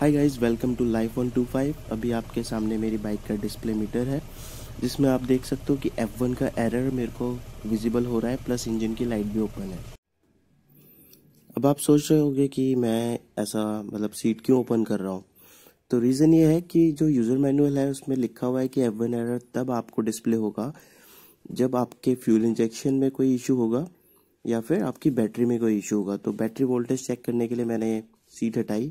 hi guys welcome to life one two five अभी आपके सामने मेरी बाइक का डिस्प्ले मीटर है जिसमें आप देख सकते हो कि एफ वन का एरर मेरे को विजिबल हो रहा है प्लस इंजन की लाइट भी ओपन है अब आप सोच रहे होंगे कि मैं ऐसा मतलब सीट क्यों ओपन कर रहा हूँ तो रीज़न ये है कि जो यूज़र मैनुअल है उसमें लिखा हुआ है कि एफ वन एरर तब आपको डिस्प्ले होगा जब आपके फ्यूल इंजेक्शन में कोई इशू होगा या फिर आपकी बैटरी में कोई इशू होगा तो बैटरी वोल्टेज चेक करने के लिए मैंने सीट हटाई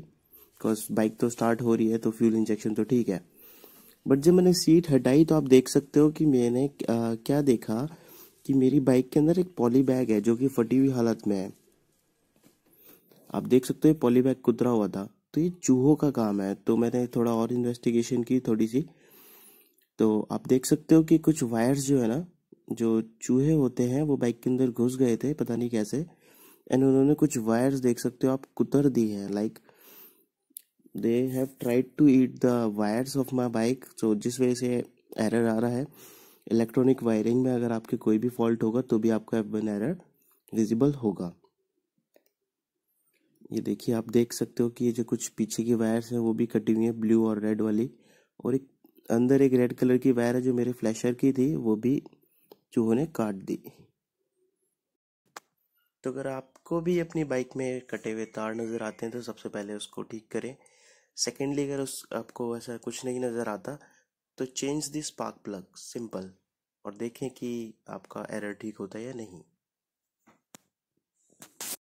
बिकॉज बाइक तो स्टार्ट हो रही है तो फ्यूल इंजेक्शन तो ठीक है बट जब मैंने सीट हटाई तो आप देख सकते हो कि मैंने आ, क्या देखा कि मेरी बाइक के अंदर एक पॉली बैग है जो कि फटी हुई हालत में है आप देख सकते हो पॉली बैग कुतरा हुआ था तो ये चूहों का काम है तो मैंने थोड़ा और इन्वेस्टिगेशन की थोड़ी सी तो आप देख सकते हो कि कुछ वायर्स जो है ना जो चूहे होते हैं वो बाइक के अंदर घुस गए थे पता नहीं कैसे एंड उन्होंने कुछ वायर्स देख सकते हो आप कुतर दी है like they have tried to eat the wires of my bike so जिस वजह से एरर आ रहा है इलेक्ट्रॉनिक वायरिंग में अगर आपके कोई भी फॉल्ट होगा तो भी आपका एफ वन एरर विजिबल होगा ये देखिए आप देख सकते हो कि ये जो कुछ पीछे की वायर्स हैं वो भी कटी हुई हैं ब्लू और रेड वाली और एक अंदर एक रेड कलर की वायर है जो मेरे फ्लैशर की थी वो भी चूहों ने काट दी तो अगर आपको भी अपनी बाइक में कटे हुए तार नज़र आते हैं तो सबसे पहले उसको ठीक करें सेकेंडली अगर उस आपको ऐसा कुछ नहीं नज़र आता तो change this spark plug simple और देखें कि आपका एरर ठीक होता है या नहीं